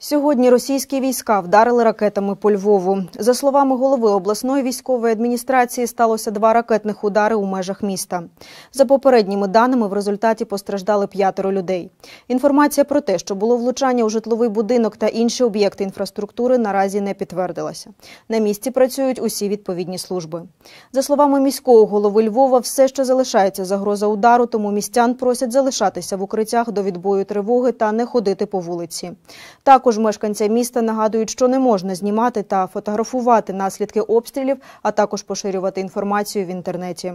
Сьогодні російські війська вдарили ракетами по Львову. За словами голови обласної військової адміністрації, сталося два ракетних удари у межах міста. За попередніми даними, в результаті постраждали п'ятеро людей. Інформація про те, що було влучання у житловий будинок та інші об'єкти інфраструктури, наразі не підтвердилася. На місці працюють усі відповідні служби. За словами міського голови Львова, все що залишається загроза удару, тому містян просять залишатися в укриттях до відбою тривоги та не ходити по вулиці. Також також мешканця міста нагадують, що не можна знімати та фотографувати наслідки обстрілів, а також поширювати інформацію в інтернеті.